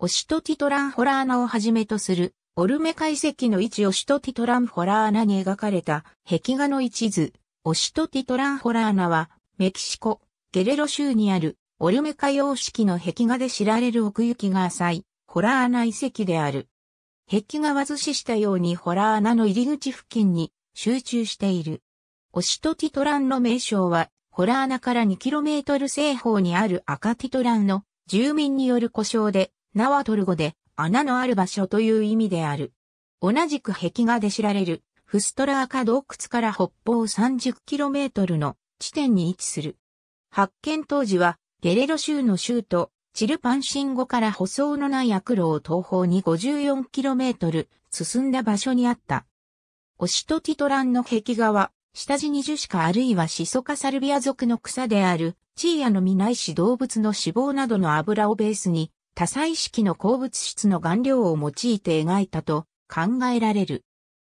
オシトティトランホラーナをはじめとする、オルメカ遺跡の位置オシトティトランホラーナに描かれた壁画の一図、オシトティトランホラーナは、メキシコ、ゲレロ州にある、オルメカ様式の壁画で知られる奥行きが浅い、ホラーナ遺跡である。壁画は図示したようにホラーナの入り口付近に集中している。オシトティトランの名称は、ホラーナから 2km 西方にある赤ティトランの住民による故障で名はトルゴで、穴のある場所という意味である。同じく壁画で知られる、フストラーカ洞窟から北方 30km の地点に位置する。発見当時は、ゲレロ州の州都、チルパンシンゴから舗装のない悪路を東方に 54km 進んだ場所にあった。オシトティトランの壁画は、下地二樹シかあるいはシソカサルビア族の草である、チーヤの実ないし動物の脂肪などの油をベースに、多彩式の鉱物質の顔料を用いて描いたと考えられる。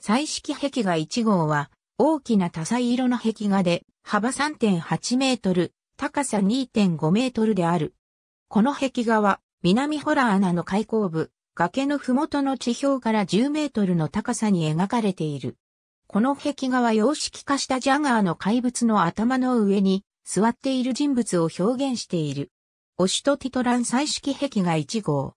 彩色壁画1号は大きな多彩色の壁画で幅3.8メートル、高さ2.5メートルである。この壁画は南ホラー穴の開口部、崖の麓の地表から10メートルの高さに描かれている。この壁画は様式化したジャガーの怪物の頭の上に座っている人物を表現している。オシトティトラン彩色壁画1号。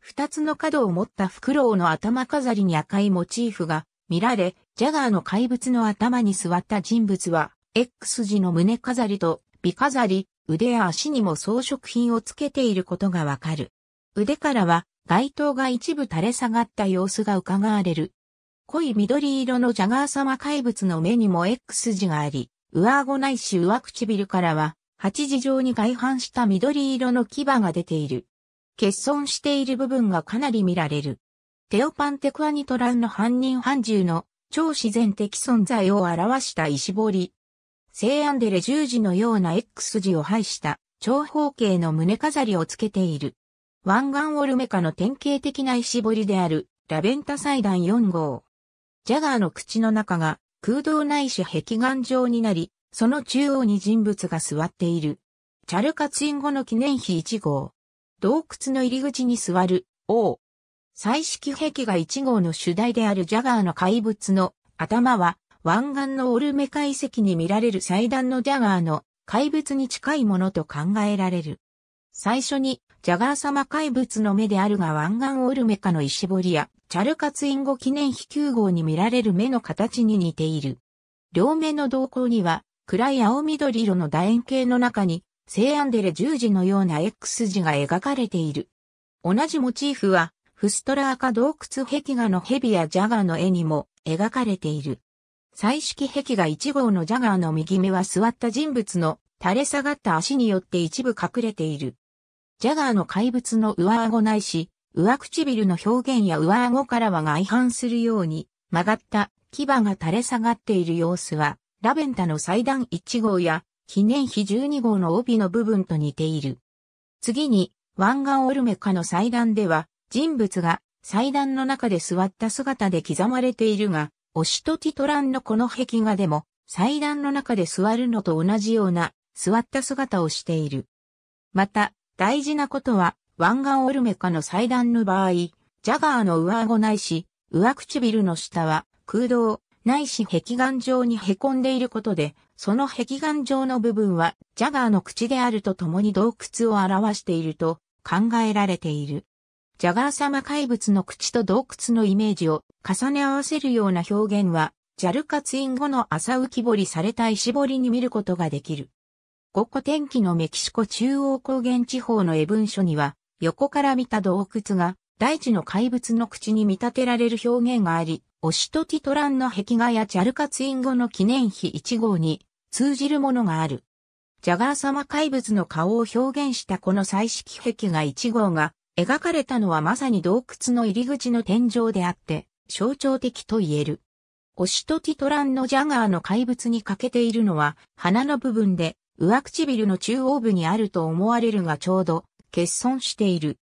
二つの角を持ったフクロウの頭飾りに赤いモチーフが見られ、ジャガーの怪物の頭に座った人物は、X 字の胸飾りと美飾り、腕や足にも装飾品をつけていることがわかる。腕からは街灯が一部垂れ下がった様子が伺われる。濃い緑色のジャガー様怪物の目にも X 字があり、上顎ないし上唇からは八時状に外反した緑色の牙が出ている。欠損している部分がかなり見られる。テオパンテクアニトランの犯人犯獣の超自然的存在を表した石彫聖アンデレ十字のような X 字を配した長方形の胸飾りをつけている。湾岸オルメカの典型的な石彫りであるラベンタ祭壇4号。ジャガーの口の中が空洞ないし壁岩状になり、その中央に人物が座っている。チャルカツイン後の記念碑1号。洞窟の入り口に座る、王。彩色壁画1号の主題であるジャガーの怪物の頭は、湾岸のオルメカ遺跡に見られる祭壇のジャガーの怪物に近いものと考えられる。最初に、ジャガー様怪物の目であるが湾岸オルメカの石彫りや、チャルカツイン後記念碑9号に見られる目の形に似ている。両目の動向には、暗い青緑色の楕円形の中に、聖アンデレ十字のような X 字が描かれている。同じモチーフは、フストラーカ洞窟壁画のヘビやジャガーの絵にも描かれている。彩色壁画1号のジャガーの右目は座った人物の垂れ下がった足によって一部隠れている。ジャガーの怪物の上顎ないし、上唇の表現や上顎からは外反するように曲がった牙が垂れ下がっている様子はラベンタの祭壇1号や記念碑12号の帯の部分と似ている。次に、湾岸オルメカの祭壇では、人物が祭壇の中で座った姿で刻まれているが、オシトティトランのこの壁画でも、祭壇の中で座るのと同じような、座った姿をしている。また、大事なことは、湾岸オルメカの祭壇の場合、ジャガーの上顎ないし、上唇の下は空洞、ないし壁岩状に凹んでいることで、その壁岩状の部分は、ジャガーの口であるとともに洞窟を表していると考えられている。ジャガー様怪物の口と洞窟のイメージを重ね合わせるような表現は、ジャル活ン後の朝浮き彫りされた石彫りに見ることができる。5個天気のメキシコ中央高原地方の絵文書には、横から見た洞窟が大地の怪物の口に見立てられる表現があり、オシトティトランの壁画やチャルカツイン語の記念碑1号に通じるものがある。ジャガー様怪物の顔を表現したこの彩色壁画1号が描かれたのはまさに洞窟の入り口の天井であって象徴的と言える。オシトティトランのジャガーの怪物に欠けているのは鼻の部分で上唇の中央部にあると思われるがちょうど欠損している。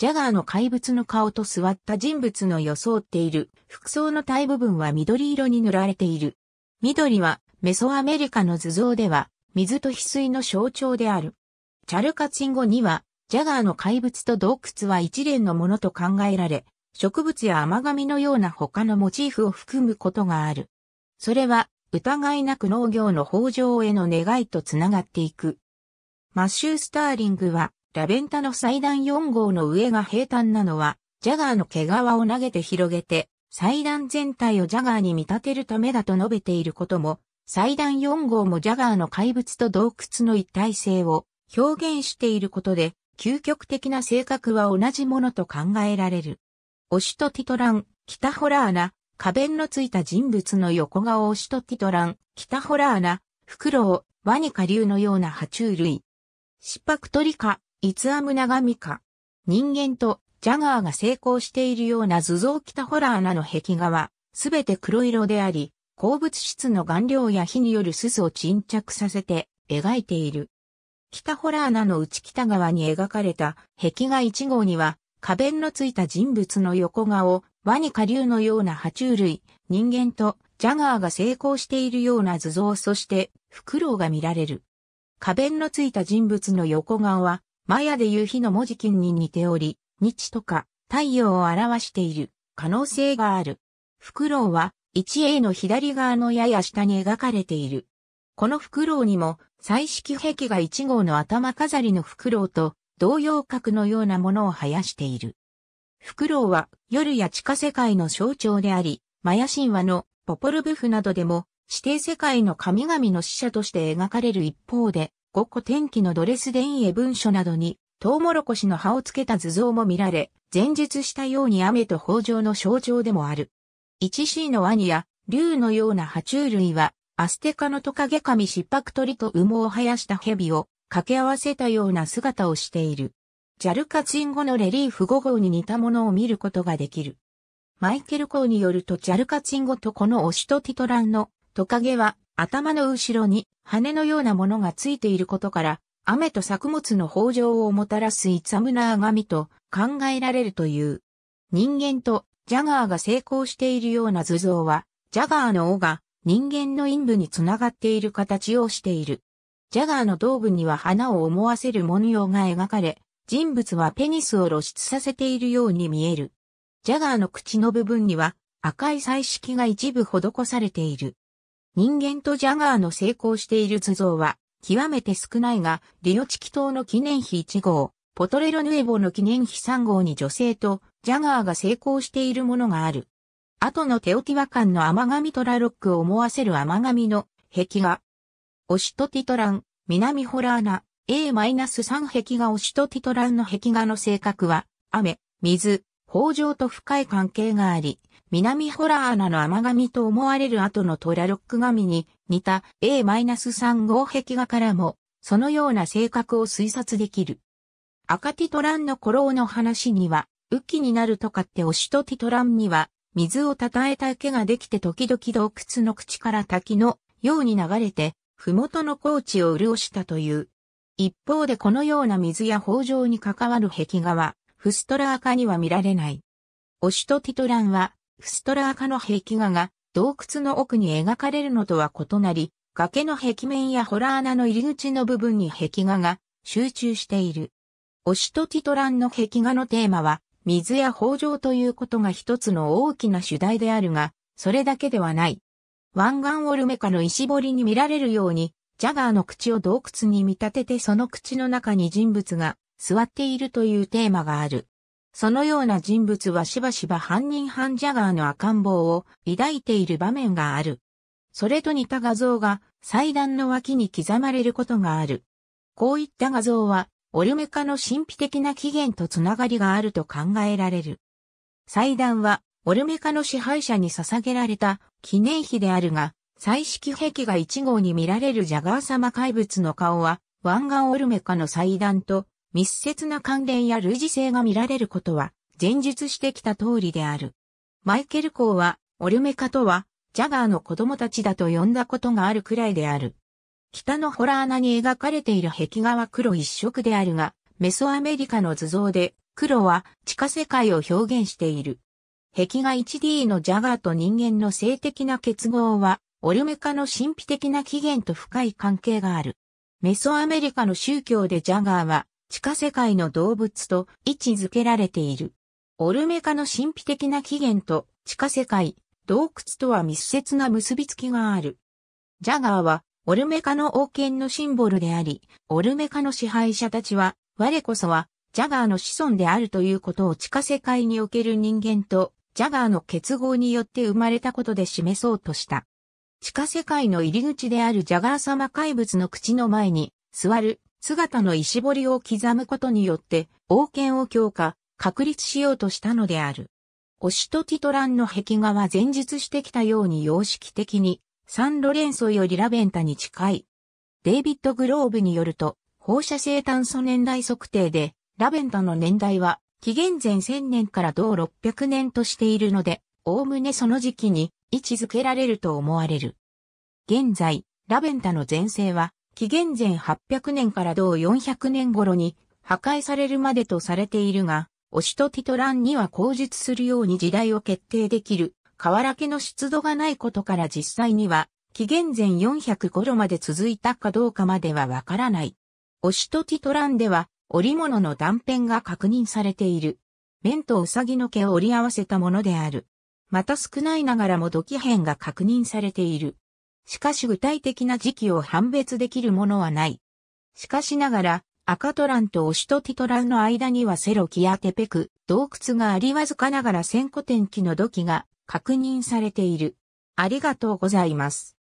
ジャガーの怪物の顔と座った人物の装っている服装の体部分は緑色に塗られている。緑はメソアメリカの図像では水と翡翠の象徴である。チャルカチン語にはジャガーの怪物と洞窟は一連のものと考えられ、植物や甘神のような他のモチーフを含むことがある。それは疑いなく農業の豊穣への願いとつながっていく。マッシュー・スターリングはラベンタの祭壇4号の上が平坦なのは、ジャガーの毛皮を投げて広げて、祭壇全体をジャガーに見立てるためだと述べていることも、祭壇4号もジャガーの怪物と洞窟の一体性を表現していることで、究極的な性格は同じものと考えられる。オシとトティトラン、北ホラーナ、花弁のついた人物の横顔オシと、トティトラン、北ホラーナ、フクロウ、ワニ下竜のような爬虫類。シパクトリカ、イツアムガミカ。人間とジャガーが成功しているような図像北ホラーなの壁画は、すべて黒色であり、鉱物質の顔料や火による鈴を沈着させて描いている。北ホラーナの内北側に描かれた壁画1号には、花弁のついた人物の横顔、ワニ下流のような爬虫類、人間とジャガーが成功しているような図像そして、フクロウが見られる。花弁のついた人物の横顔は、マヤで言う日の文字金に似ており、日とか太陽を表している可能性がある。フクロウは 1A の左側のやや下に描かれている。このフクロウにも、彩色壁画1号の頭飾りのフクロウと同様角のようなものを生やしている。フクロウは夜や地下世界の象徴であり、マヤ神話のポポルブフなどでも指定世界の神々の使者として描かれる一方で、五個天気のドレスデン絵文書などに、トウモロコシの葉をつけた図像も見られ、前述したように雨と豊穣の象徴でもある。1C のワニや、竜のような爬虫類は、アステカのトカゲ神失シ鳥と羽毛を生やした蛇を掛け合わせたような姿をしている。ジャルカツインゴのレリーフ5号に似たものを見ることができる。マイケル・コーによるとジャルカツインゴとこのオシトティトランのトカゲは頭の後ろに羽のようなものがついていることから、雨と作物の豊穣をもたらすイツアムナーガミと考えられるという。人間とジャガーが成功しているような図像は、ジャガーの尾が人間の陰部につながっている形をしている。ジャガーの頭部には花を思わせる文様が描かれ、人物はペニスを露出させているように見える。ジャガーの口の部分には赤い彩色が一部施されている。人間とジャガーの成功している図像は、極めて少ないが、リオチキ島の記念碑1号、ポトレロヌエボの記念碑3号に女性とジャガーが成功しているものがある。後のテオティワカンの甘神トラロックを思わせる甘神の壁画。オシトティトラン、南ホラーナ、A-3 壁画オシトティトランの壁画の性格は、雨、水、豊穣と深い関係があり、南ホラー穴の甘神と思われる後のトラロック神に似た A-3 号壁画からも、そのような性格を推察できる。赤ティトランの古老の話には、雨季になるとかってオシトティトランには、水をたたえた池ができて時々洞窟の口から滝のように流れて、麓の高地を潤したという。一方でこのような水や豊穣に関わる壁画は、フストラー化には見られない。オシトティトランは、フストラー化の壁画が洞窟の奥に描かれるのとは異なり、崖の壁面やホラー穴の入り口の部分に壁画が集中している。オシュトティトランの壁画のテーマは、水や豊穣ということが一つの大きな主題であるが、それだけではない。湾岸オルメカの石彫りに見られるように、ジャガーの口を洞窟に見立ててその口の中に人物が座っているというテーマがある。そのような人物はしばしば犯人犯ジャガーの赤ん坊を抱いている場面がある。それと似た画像が祭壇の脇に刻まれることがある。こういった画像は、オルメカの神秘的な起源とつながりがあると考えられる。祭壇は、オルメカの支配者に捧げられた記念碑であるが、彩色壁画1号に見られるジャガー様怪物の顔は、湾岸オルメカの祭壇と密接な関連や類似性が見られることは、前述してきた通りである。マイケル校は、オルメカとは、ジャガーの子供たちだと呼んだことがあるくらいである。北のホラー穴に描かれている壁画は黒一色であるが、メソアメリカの図像で、黒は地下世界を表現している。壁画 1D のジャガーと人間の性的な結合は、オルメカの神秘的な起源と深い関係がある。メソアメリカの宗教でジャガーは、地下世界の動物と位置づけられている。オルメカの神秘的な起源と地下世界、洞窟とは密接な結びつきがある。ジャガーはオルメカの王権のシンボルであり、オルメカの支配者たちは、我こそはジャガーの子孫であるということを地下世界における人間とジャガーの結合によって生まれたことで示そうとした。地下世界の入り口であるジャガー様怪物の口の前に座る姿の石彫りを刻むことによって、王権を強化、確立しようとしたのである。オシトティトランの壁画は前述してきたように様式的に、サンロレンソよりラベンタに近い。デイビッド・グローブによると、放射性炭素年代測定で、ラベンタの年代は、紀元前1000年から同600年としているので、おおむねその時期に位置づけられると思われる。現在、ラベンタの前世は、紀元前800年から同400年頃に破壊されるまでとされているが、オシとトティトランには口述するように時代を決定できる、河原家の出土がないことから実際には、紀元前400頃まで続いたかどうかまではわからない。オシとトティトランでは、織物の断片が確認されている。弁とウサギの毛を織り合わせたものである。また少ないながらも土器片が確認されている。しかし具体的な時期を判別できるものはない。しかしながら、赤トランとオシトティトラウの間にはセロキやテペク、洞窟がありわずかながら千古天気の土器が確認されている。ありがとうございます。